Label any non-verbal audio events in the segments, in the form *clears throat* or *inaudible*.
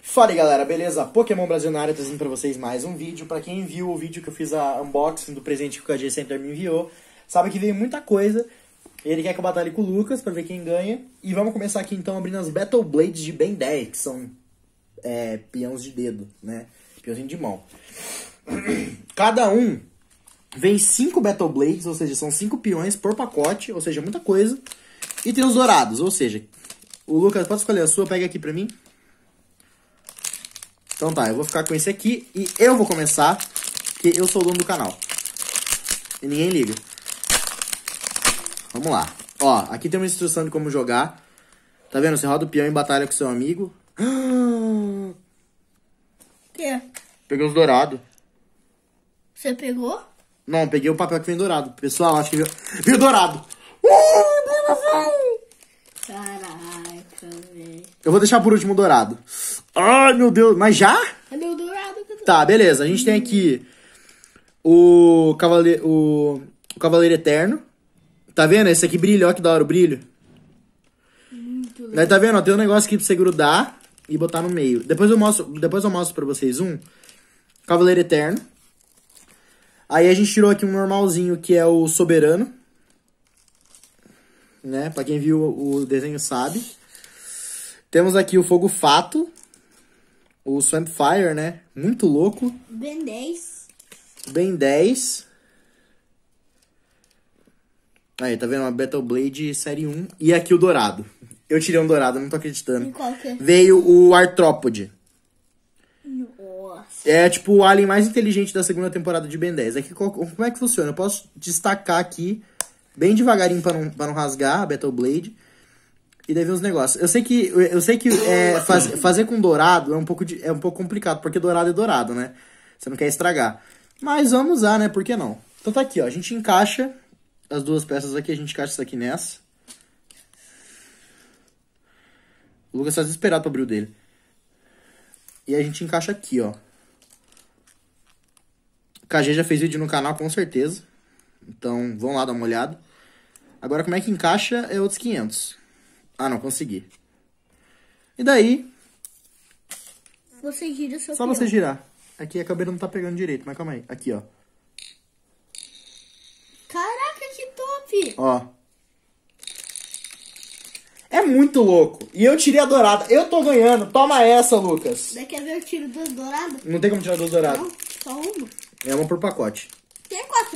Fala aí galera, beleza? Pokémon Brasil na área trazendo pra vocês mais um vídeo. Pra quem viu o vídeo que eu fiz a unboxing do presente que o KG Center me enviou, sabe que veio muita coisa. Ele quer que eu batalhe com o Lucas pra ver quem ganha. E vamos começar aqui então abrindo as Battle Blades de Ben 10, que são é, peões de dedo, né? Peãozinho de mão. *clears throat* Cada um vem 5 Battle Blades, ou seja, são 5 peões por pacote, ou seja, muita coisa. E tem os dourados, ou seja, o Lucas, pode escolher a sua, pega aqui pra mim. Então tá, eu vou ficar com esse aqui e eu vou começar, porque eu sou o dono do canal. E ninguém liga. Vamos lá. Ó, aqui tem uma instrução de como jogar. Tá vendo? Você roda o peão em batalha com seu amigo. *gasps* Que? Peguei os dourados. Você pegou? Não, peguei o papel que vem dourado. Pessoal, acho que viu, viu dourado. Caralho. Eu vou deixar por último o dourado. Ai, meu Deus. Mas já? Cadê é o dourado? Tá, beleza. A gente tem aqui o Cavaleiro, o, Cavaleiro Eterno. Tá vendo? Esse aqui brilha. Olha que da hora o brilho. Muito legal. tá vendo? tem um negócio aqui pra você grudar e botar no meio. Depois eu mostro, depois eu mostro pra vocês um Cavaleiro Eterno. Aí a gente tirou aqui um normalzinho que é o Soberano. Né? Pra quem viu o desenho sabe. Temos aqui o Fogo Fato. O Swamp Fire, né? Muito louco. Ben 10. Ben 10. Aí, tá vendo? Uma Battle Blade série 1. E aqui o dourado. Eu tirei um dourado, não tô acreditando. E qual que é? Veio o Artrópode. Nossa. É tipo o alien mais inteligente da segunda temporada de Ben 10. Aqui, é como é que funciona? Eu posso destacar aqui, bem devagarinho pra não, pra não rasgar a Battle Blade. E daí vem uns negócios. Eu sei que, eu sei que é, *coughs* faz, fazer com dourado é um, pouco de, é um pouco complicado, porque dourado é dourado, né? Você não quer estragar. Mas vamos usar, né? Por que não? Então tá aqui, ó. A gente encaixa as duas peças aqui. A gente encaixa isso aqui nessa. O Lucas tá desesperado pra abrir o dele. E a gente encaixa aqui, ó. O KG já fez vídeo no canal, com certeza. Então, vão lá dar uma olhada. Agora, como é que encaixa é outros 500. Ah, não consegui. E daí... Você gira seu Só peão. você girar. Aqui a cabeça não tá pegando direito, mas calma aí. Aqui, ó. Caraca, que top! Ó. É muito louco. E eu tirei a dourada. Eu tô ganhando. Toma essa, Lucas. Você quer ver eu tiro duas douradas? Não tem como tirar duas douradas. Não, só uma. É uma por pacote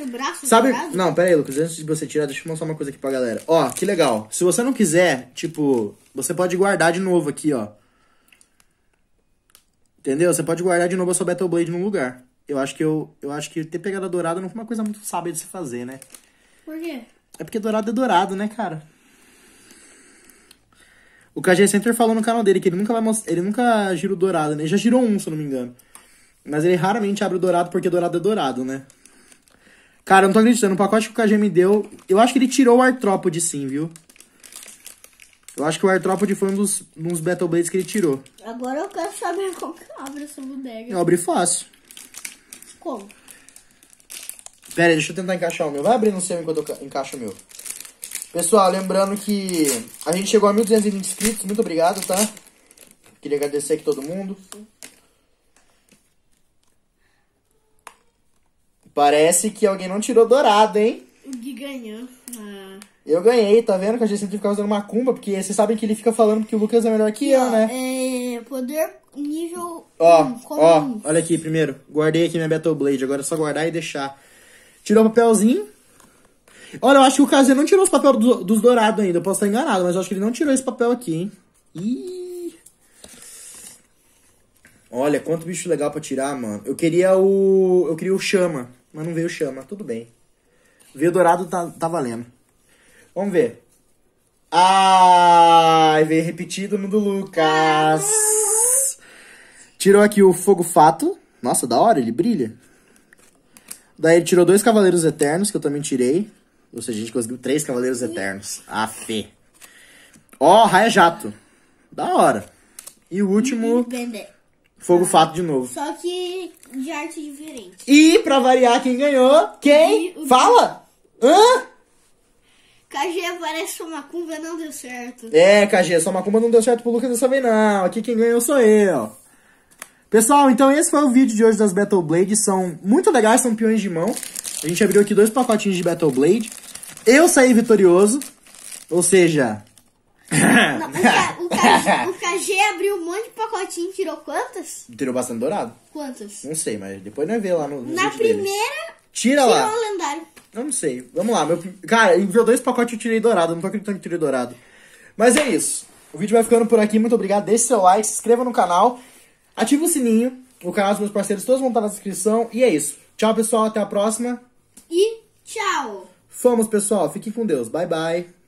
quatro braços Sabe? Não, pera aí, Lucas. Antes de você tirar, deixa eu mostrar uma coisa aqui pra galera. Ó, que legal. Se você não quiser, tipo, você pode guardar de novo aqui, ó. Entendeu? Você pode guardar de novo a sua Battle Blade num lugar. Eu acho que eu, eu acho que ter pegado a dourada não foi uma coisa muito sábia de se fazer, né? Por quê? É porque dourado é dourado, né, cara? O KG Center falou no canal dele que ele nunca vai mostrar. Ele nunca girou dourado, né? Ele já girou um, se eu não me engano. Mas ele raramente abre o dourado porque dourado é dourado, né? Cara, eu não tô acreditando. O pacote que o KG me deu... Eu acho que ele tirou o Artrópode, sim, viu? Eu acho que o Artrópode foi um dos, dos Battle Blades que ele tirou. Agora eu quero saber como que abre essa bodega. Eu abri fácil. Como? Pera aí, deixa eu tentar encaixar o meu. Vai abrindo o seu enquanto eu encaixo o meu. Pessoal, lembrando que a gente chegou a 1.220 inscritos. Muito obrigado, tá? Queria agradecer aqui todo mundo. Sim. Parece que alguém não tirou dourado, hein? O Gui ganhou. Ah. Eu ganhei, tá vendo? Que a gente sempre fica usando macumba, porque vocês sabem que ele fica falando que o Lucas é melhor que eu, ó, né? É, poder nível. Ó, um, ó, olha aqui primeiro. Guardei aqui minha Battle Blade, agora é só guardar e deixar. Tirou o papelzinho. Olha, eu acho que o Kazê não tirou os papéis do, dos dourados ainda. Eu posso estar enganado, mas eu acho que ele não tirou esse papel aqui, hein? Ih. Olha, quanto bicho legal pra tirar, mano. Eu queria o. Eu queria o Chama. Mas não veio chama, tudo bem. Veio dourado, tá, tá valendo. Vamos ver. Ai, veio repetido no do Lucas. Tirou aqui o Fogo Fato. Nossa, da hora, ele brilha. Daí ele tirou dois Cavaleiros Eternos, que eu também tirei. Ou seja, a gente conseguiu três Cavaleiros Eternos. A ah, fé. Ó, oh, Raia Jato. Da hora. E o último... Uhum, Fogo Fato de novo. Só que de arte diferente. E pra variar quem ganhou, quem? Fala! Hã? KG parece uma macumba não deu certo. É, KG, sua macumba não deu certo pro Lucas dessa vez não. Aqui quem ganhou sou eu. Pessoal, então esse foi o vídeo de hoje das Battle Blades. São muito legais, são peões de mão. A gente abriu aqui dois pacotinhos de Battle Blade. Eu saí vitorioso, ou seja... Não, *laughs* o KG abriu um monte de pacotinho e tirou quantas? Tirou bastante dourado. Quantas? Não sei, mas depois nós vê lá no. Na primeira. Deles. Tira lá. Tirou o lendário. Eu não sei. Vamos lá, meu. Cara, enviou dois pacotes e eu tirei dourado. Não tô acreditando que tirei dourado. Mas é isso. O vídeo vai ficando por aqui. Muito obrigado. Deixe seu like, se inscreva no canal, ative o sininho. O canal dos meus parceiros todos vão estar na descrição. E é isso. Tchau, pessoal. Até a próxima. E tchau. Fomos, pessoal. Fiquem com Deus. Bye, bye.